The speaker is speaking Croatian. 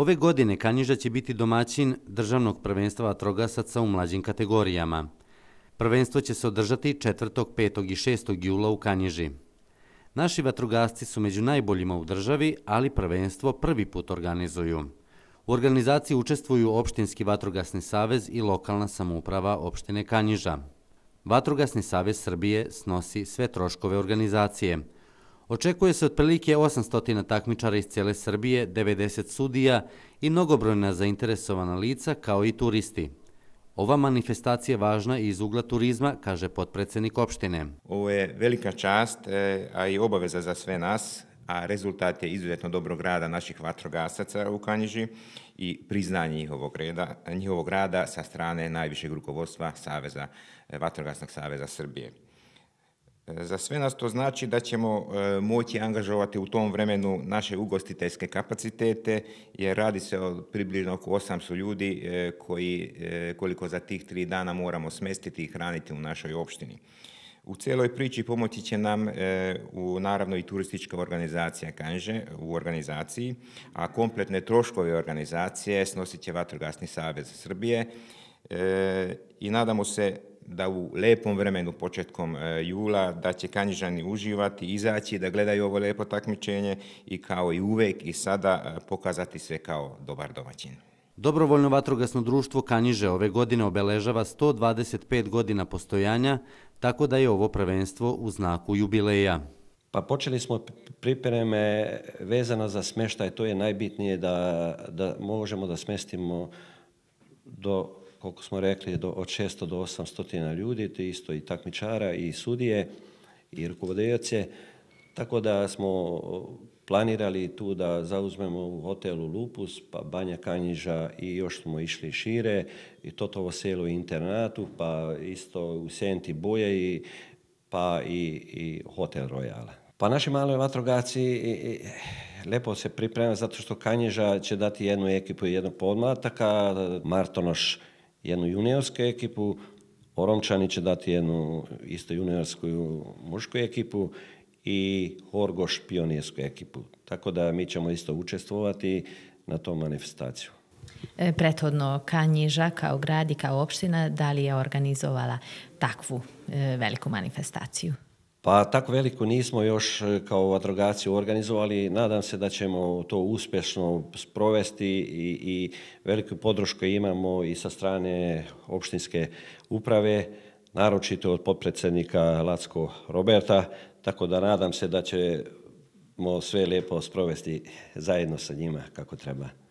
Ove godine Kanjiža će biti domaćin državnog prvenstva vatrogasaca u mlađim kategorijama. Prvenstvo će se održati 4., 5. i 6. jula u Kanjiži. Naši vatrogasci su među najboljima u državi, ali prvenstvo prvi put organizuju. U organizaciji učestvuju Opštinski vatrogasni savez i lokalna samouprava opštine Kanjiža. Vatrogasni savez Srbije snosi sve troškove organizacije – Očekuje se otprilike 800 takmičara iz cijele Srbije, 90 sudija i mnogobrojna zainteresovana lica kao i turisti. Ova manifestacija je važna i iz ugla turizma, kaže potpredsjednik opštine. Ovo je velika čast, e, a i obaveza za sve nas, a rezultat je izuzetno dobrog rada naših vatrogasaca u Kanjiži i priznanje njihovog, njihovog rada sa strane najvišeg rukovodstva Saveza, e, Vatrogasnog saveza Srbije. Za sve nas to znači da ćemo e, moći angažovati u tom vremenu naše ugostiteljske kapacitete, jer radi se o približno oko 800 ljudi e, koji e, koliko za tih tri dana moramo smestiti i hraniti u našoj opštini. U cijeloj priči pomoći će nam u, naravno i turistička organizacija Kanže u organizaciji, a kompletne troškove organizacije snosit će Vatrogasni savez Srbije i nadamo se da u lepom vremenu početkom e, jula da će Kanjižani uživati, izaći, da gledaju ovo lepo takmičenje i kao i uvek i sada e, pokazati sve kao dobar domaćin. Dobrovoljno vatrogasno društvo Kanjiže ove godine obeležava 125 godina postojanja, tako da je ovo prvenstvo u znaku jubileja. Pa počeli smo pripreme vezana za smeštaj, to je najbitnije da, da možemo da smestimo do koliko smo rekli, do, od 600 do 800 ljudi, to isto i takmičara i sudije i rukovodioce. Tako da smo planirali tu da zauzmemo u hotelu Lupus, pa Banja Kanjiža i još smo išli šire i Totovo selo i internatu, pa isto u Senti Boje i, pa i, Hotel Royala. Pa naši mali vatrogaci i, lepo se priprema zato što Kanjiža će dati jednu ekipu i jednog podmataka, Martonoš jednu juniorsku ekipu, Oromčani će dati jednu isto juniorsku mušku ekipu i Horgoš pionijersku ekipu. Tako da mi ćemo isto učestvovati na tom manifestaciju. E, prethodno Kanjiža kao grad i kao opština da li je organizovala takvu e, veliku manifestaciju? Pa tako veliku nismo još e, kao vatrogaciju organizovali, nadam se da ćemo to uspješno sprovesti i, i veliku podršku imamo i sa strane opštinske uprave, naročito od potpredsjednika Lacko Roberta, tako da nadam se da ćemo sve lijepo sprovesti zajedno sa njima kako treba.